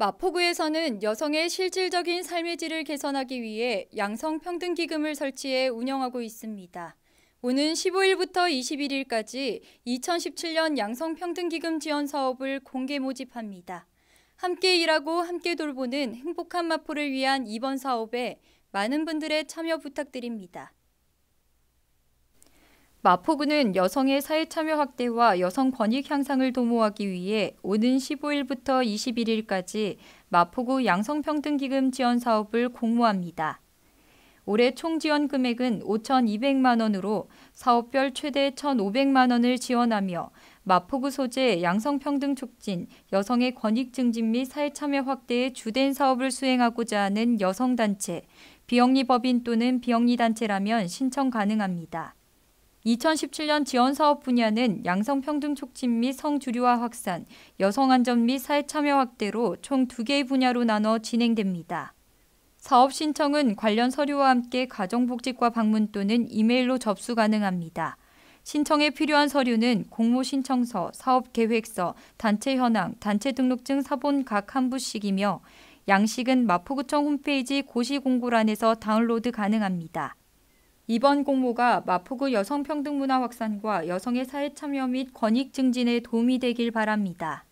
마포구에서는 여성의 실질적인 삶의 질을 개선하기 위해 양성평등기금을 설치해 운영하고 있습니다. 오는 15일부터 21일까지 2017년 양성평등기금 지원 사업을 공개 모집합니다. 함께 일하고 함께 돌보는 행복한 마포를 위한 이번 사업에 많은 분들의 참여 부탁드립니다. 마포구는 여성의 사회 참여 확대와 여성 권익 향상을 도모하기 위해 오는 15일부터 21일까지 마포구 양성평등기금 지원 사업을 공모합니다. 올해 총 지원 금액은 5,200만 원으로 사업별 최대 1,500만 원을 지원하며 마포구 소재 양성평등 촉진, 여성의 권익 증진 및 사회 참여 확대의 주된 사업을 수행하고자 하는 여성단체, 비영리법인 또는 비영리단체라면 신청 가능합니다. 2017년 지원 사업 분야는 양성평등 촉진 및 성주류화 확산, 여성 안전 및 사회 참여 확대로 총 2개의 분야로 나눠 진행됩니다. 사업 신청은 관련 서류와 함께 가정복지과 방문 또는 이메일로 접수 가능합니다. 신청에 필요한 서류는 공모 신청서, 사업 계획서, 단체 현황, 단체 등록증 사본 각 한 부씩이며 양식은 마포구청 홈페이지 고시공고란에서 다운로드 가능합니다. 이번 공모가 마포구 여성평등문화 확산과 여성의 사회 참여 및 권익 증진에 도움이 되길 바랍니다.